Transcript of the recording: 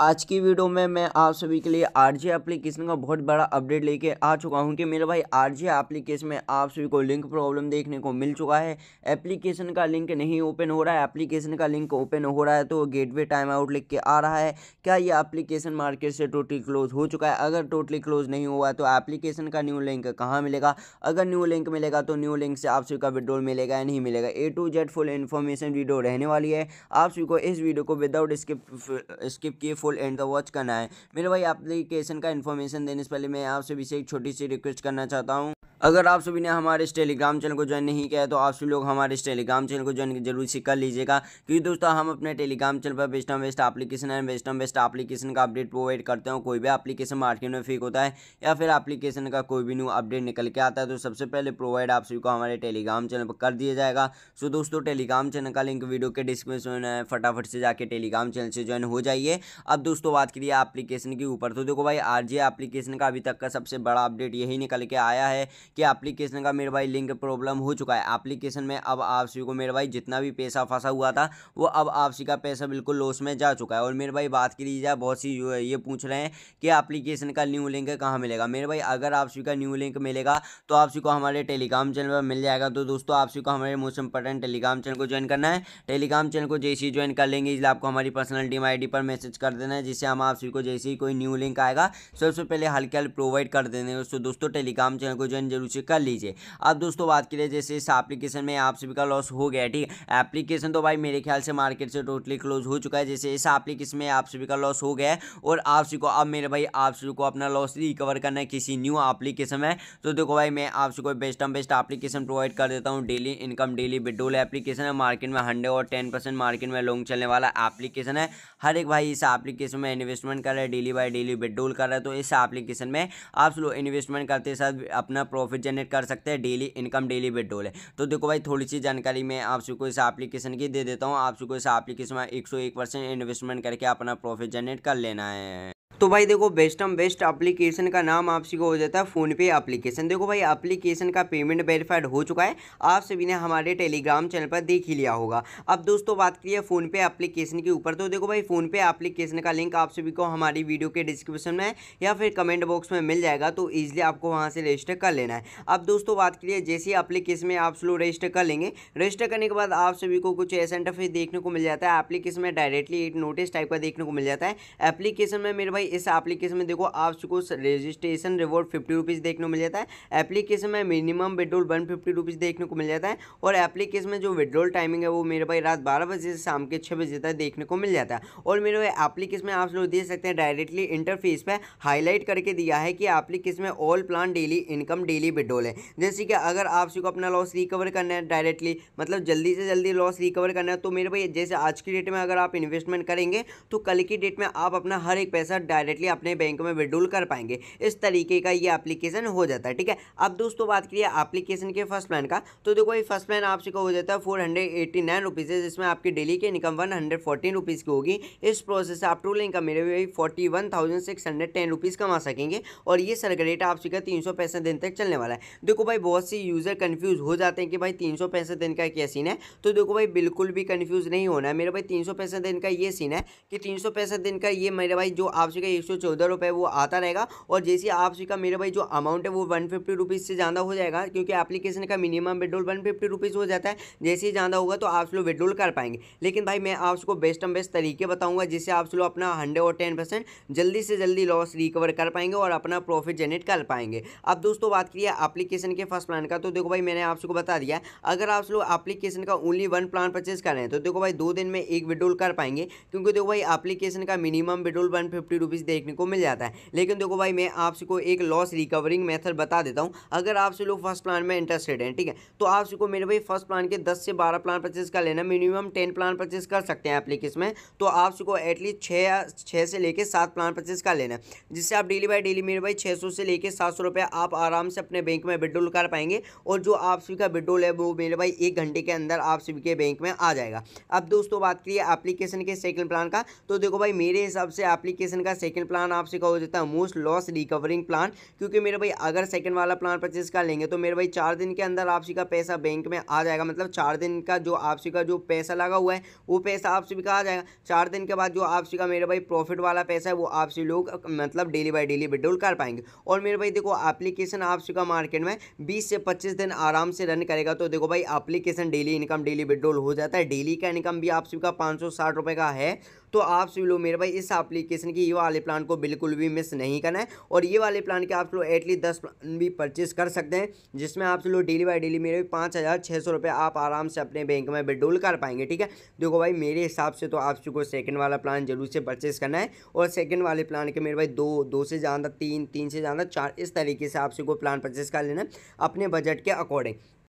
आज की वीडियो में मैं आप सभी के लिए आरजे एप्लीकेशन का बहुत बड़ा अपडेट लेके आ चुका हूँ कि मेरे भाई आरजे एप्लीकेशन में आप सभी को लिंक प्रॉब्लम देखने को मिल चुका है एप्लीकेशन का लिंक नहीं ओपन हो रहा है एप्लीकेशन का लिंक ओपन हो रहा है तो गेटवे टाइम आउट लिख के आ रहा है क्या ये एप्लीकेशन मार्केट से टोटली क्लोज हो चुका है अगर टोटली क्लोज नहीं हुआ तो एप्लीकेशन का न्यू लिंक कहाँ मिलेगा अगर न्यू लिंक मिलेगा तो न्यू लिंक से आप सभी का विड्रोल मिलेगा या नहीं मिलेगा A to Z full information video रहने वाली है आप सभी को इस वीडियो को विदाउट स्किप स्किप किए फुल एंड का वॉच करना है मेरे भाई एप्लीकेशन का इन्फॉर्मेशन देने से पहले मैं आपसे भी एक छोटी सी रिक्वेस्ट करना चाहता हूँ अगर आप सभी ने हमारे इस टेलीग्राम चैनल को ज्वाइन नहीं किया है तो आप सभी लोग हमारे इस टेलीग्राम चैनल को ज्वाइन जरूर से कर लीजिएगा क्योंकि दोस्तों हम अपने टेलीग्राम चैनल पर best best application and best best application का अपडेट प्रोवाइड करते हैं कोई भी एप्लीकेशन मार्केट में फेक होता है या फिर एप्लीकेशन का कोई भी न्यू अपडेट निकल के आता है तो सबसे पहले प्रोवाइड आप सभी को हमारे टेलीग्राम चैनल पर कर दिया जाएगा सो दोस्तों टेलीग्राम चैनल का लिंक वीडियो के डिस्क्रिप्शन है फटाफट से जाके टेलीग्राम चैनल से ज्वाइन हो जाइए अब दोस्तों बात करिए एप्लीकेशन के ऊपर तो देखो भाई आर एप्लीकेशन का अभी तक का सबसे बड़ा अपडेट यही निकल के आया है कि एप्लीकेशन का मेरे भाई लिंक प्रॉब्लम हो चुका है एप्लीकेशन में अब आपसी को मेरे भाई जितना भी पैसा फंसा हुआ था वो अब आपसी का पैसा बिल्कुल लॉस में जा चुका है और मेरे भाई बात की जाए बहुत सी ये पूछ रहे हैं कि एप्लीकेशन का न्यू लिंक कहाँ मिलेगा मेरे भाई अगर आपसी का न्यू लिंक मिलेगा तो आपसी को हमारे टेलीग्राम चैनल पर मिल जाएगा तो दोस्तों आपसी को हमारे मोस्ट इंपॉर्टेंट टेलीग्राम चैनल को ज्वाइन करना है टेलीग्राम चैनल को जैसे ही ज्वाइन कर लेंगे इसलिए आपको हमारी पर्सनल टीम आई पर मैसेज कर देना है जिससे हम आपसी को जैसे ही कोई न्यू लिंक आएगा सबसे पहले हल्के हल्के प्रोवाइड कर देने दोस्तों टेलीग्राम चैनल को ज्वाइन जरूर से कर लीजिए अब दोस्तों बात करें जैसे इस एप्लीकेशन में आप सभी का लॉस हो गया ठीक है एप्लीकेशन तो भाई मेरे ख्याल से मार्केट से टोटली क्लोज हो चुका है जैसे इस एप्लीकेशन में आप सभी का लॉस हो गया और आप सभी को अब मेरे भाई आप सभी को अपना लॉस रिकवर करना है किसी न्यू एप्लीकेशन में तो देखो भाई मैं आप सबको best and best application provide कर देता हूँ daily income daily withdrawal application है मार्केट में हंड्रेड और टेन परसेंट मार्केट में लॉन्ग चलने वाला एप्लीकेशन है हर एक भाई इस एप्लीकेशन में इन्वेस्टमेंट कर रहा है डेली बाई डेली विड्रोल कर रहा है तो इस एप्लीकेशन में आप लोग इन्वेस्टमेंट करते साथ अपना प्रॉफिट जनरेट कर सकते हैं डेली इनकम डेली विड्रोल है तो देखो भाई थोड़ी सी जानकारी मैं आप सबको इस एप्लीकेशन की दे देता हूँ आप सबको इस एप्लीकेशन में एक सौ एक परसेंट इन्वेस्टमेंट करके अपना प्रॉफिट जनरेट कर लेना है तो भाई देखो बेस्ट एम बेस्ट एप्लीकेशन का नाम आप सी को हो जाता है फोन पे एप्लीकेशन देखो भाई एप्लीकेशन का पेमेंट वेरीफाइड हो चुका है आप सभी ने हमारे टेलीग्राम चैनल पर देख ही लिया होगा अब दोस्तों बात करिए फोन पे एप्लीकेशन के ऊपर तो देखो भाई फोन पे एप्लीकेशन का लिंक आप सभी को हमारी वीडियो के डिस्क्रिप्शन में या फिर कमेंट बॉक्स में मिल जाएगा तो ईजिली आपको वहाँ से रजिस्टर कर लेना है अब दोस्तों बात करिए जैसे एप्लीकेशन में आप स्लो रजिस्टर कर लेंगे रजिस्टर करने के बाद आप सभी को कुछ ऐसा इंटरफेस देखने को मिल जाता है एप्लीकेशन में डायरेक्टली एक नोटिस टाइप का देखने को मिल जाता है एप्लीकेशन में मेरे भाई इस एप्लीकेशन में देखो आप सबको रजिस्ट्रेशन रिवॉर्ड फिफ्टी रुपीज़ देखने को मिल जाता है एप्लीकेशन में minimum withdrawal one fifty rupees देखने को मिल जाता है और एप्लीकेशन में जो विड्रोल टाइमिंग है वो मेरे भाई रात बारह बजे से शाम के छः बजे तक देखने को मिल जाता है और मेरे भाई एप्लीकेशन में आप लोग देख सकते हैं डायरेक्टली इंटरफेस पर हाईलाइट करके दिया है कि एप्लीकेशन में all plan daily income daily withdrawal है जैसे कि अगर आप सबको अपना लॉस रिकवर करना है डायरेक्टली मतलब जल्दी से जल्दी लॉस रिकवर करना है तो मेरे भाई जैसे आज की डेट में अगर आप इन्वेस्टमेंट करेंगे तो कल की डेट में आप अपना हर एक पैसा डायरेक्टली अपने बैंक में विड्रोल कर पाएंगे इस तरीके का ये एप्लीकेशन हो जाता है ठीक है अब दोस्तों बात करिए एप्लीकेशन के फर्स्ट प्लान का तो देखो ये फर्स्ट प्लान आपसे हो जाता है फोर हंड्रेड है जिसमें आपकी डेली की इनकम वन हंड्रेड की होगी इस प्रोसेस आप टूल इनकम मेरे हुई फोर्टी वन थाउजेंड कमा सकेंगे और ये सर रेट आपसे का तीन दिन तक चलने वाला है देखो भाई बहुत सी यूज़र कन्फ्यूज़ हो जाते हैं कि भाई तीन सौ पैंसठ दिन का क्या सीन है तो देखो भाई बिल्कुल भी कन्फ्यूज़ नहीं होना है मेरे भाई तीन सौ पैंसठ दिन का ये सीन है कि तीन सौ पैंसठ दिन का ये मेरे भाई जो आपसी रहेगा एक सौ चौदह रुपये वो आता रहेगा और जैसे आप सभी का मेरे भाई जो अमाउंट है वो वन फिफ्टी रुपीज़ से ज़्यादा हो जाएगा क्योंकि एप्लीकेशन का minimum withdrawal one fifty rupees हो जाता है जैसे ही ज़्यादा होगा तो आप लोग विड्रोल कर पाएंगे लेकिन भाई मैं आप सबको बेस्ट एंड बेस्ट तरीके बताऊँगा जिससे आप लोग अपना हंड्रेड और टेन परसेंट जल्दी से जल्दी लॉस रिकवर कर पाएंगे और अपना प्रॉफिट जनरेट कर पाएंगे अब दोस्तों बात करिए एप्लीकेशन के फर्स्ट प्लान का तो देखो भाई मैंने आप सबको बता दिया अगर आप लोग एप्लीकेशन का ओनली वन प्लान परचेज कर रहे हैं तो देखो भाई दो दिन में एक विड्रोल कर पाएंगे क्योंकि देखो भाई एप्लीकेशन का minimum withdrawal one fifty service देखने को मिल जाता है लेकिन देखो भाई मैं आपको एक लॉस रिकवरिंग मेथड बता देता हूँ अगर आपसे लोग फर्स्ट प्लान में इंटरेस्टेड हैं ठीक है तो आपको मेरे भाई फर्स्ट प्लान के दस से बारह प्लान परचेज कर लेना मिनिमम टेन प्लान परचेज कर सकते हैं आप लेकिन में तो आपको एटलीस्ट छः छः से लेकर सात प्लान परचेज कर लेना जिससे आप डेली बाई डेली मेरे भाई छः से लेकर सात सौ आप आराम से अपने बैंक में विड्रोल कर पाएंगे और जो आप सभी का विड्रोल है वो मेरे भाई एक घंटे के अंदर आप सभी के बैंक में आ जाएगा अब दोस्तों बात करिए एप्लीकेशन के सेकंड प्लान का तो देखो भाई मेरे हिसाब से एप्लीकेशन का सेकंड प्लान आपसे का हो जाता है मोस्ट लॉस रिकवरिंग प्लान क्योंकि मेरे भाई अगर सेकंड वाला प्लान परचेज कर लेंगे तो मेरे भाई चार दिन के अंदर आपसी का पैसा बैंक में आ जाएगा मतलब चार दिन का जो आपसी का जो पैसा लगा हुआ है वो पैसा आपसी का आ जाएगा चार दिन के बाद जो आपसी का मेरे भाई प्रॉफिट वाला पैसा है वो आपसी लोग मतलब डेली बाई डेली विड्रोल कर पाएंगे और मेरे भाई देखो एप्लीकेशन आपसी का मार्केट में बीस से पच्चीस दिन आराम से रन करेगा तो देखो भाई application daily income daily withdrawal हो जाता है डेली का इनकम भी आपसी का पाँच सौ का है तो आप सभी लोग मेरे भाई इस एप्लीकेशन की ये वाले प्लान को बिल्कुल भी मिस नहीं करना है और ये वाले प्लान के आप लोग एटलीस्ट दस प्लान भी परचेज कर सकते हैं जिसमें आप लोग डेली बाई डेली मेरे पाँच हज़ार छः सौ रुपये आप आराम से अपने बैंक में विड्रोल कर पाएंगे ठीक है देखो भाई मेरे हिसाब से तो आप सबको सेकंड वाला प्लान जरूर से परचेज करना है और सेकेंड वाले प्लान के मेरे भाई दो दो से ज़्यादा तीन तीन से ज़्यादा चार इस तरीके से आप सबको प्लान परचेज कर लेना है अपने बजट के अकॉर्डिंग